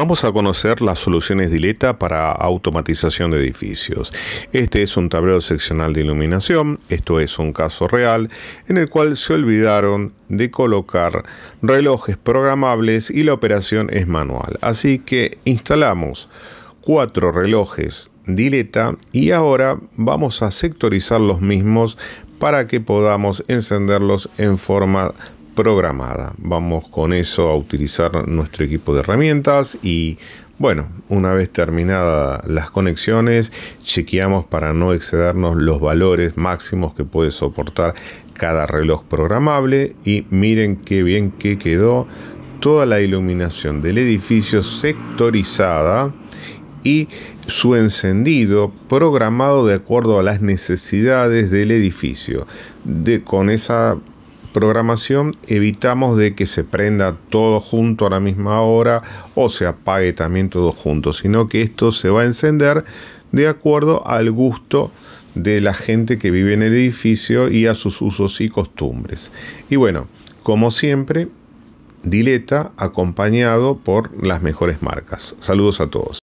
Vamos a conocer las soluciones Dileta para automatización de edificios. Este es un tablero seccional de iluminación, esto es un caso real, en el cual se olvidaron de colocar relojes programables y la operación es manual. Así que instalamos cuatro relojes Dileta y ahora vamos a sectorizar los mismos para que podamos encenderlos en forma programada. Vamos con eso a utilizar nuestro equipo de herramientas y bueno, una vez terminadas las conexiones, chequeamos para no excedernos los valores máximos que puede soportar cada reloj programable y miren qué bien que quedó toda la iluminación del edificio sectorizada y su encendido programado de acuerdo a las necesidades del edificio, de, con esa programación evitamos de que se prenda todo junto a la misma hora o se apague también todo junto, sino que esto se va a encender de acuerdo al gusto de la gente que vive en el edificio y a sus usos y costumbres. Y bueno, como siempre, Dileta acompañado por las mejores marcas. Saludos a todos.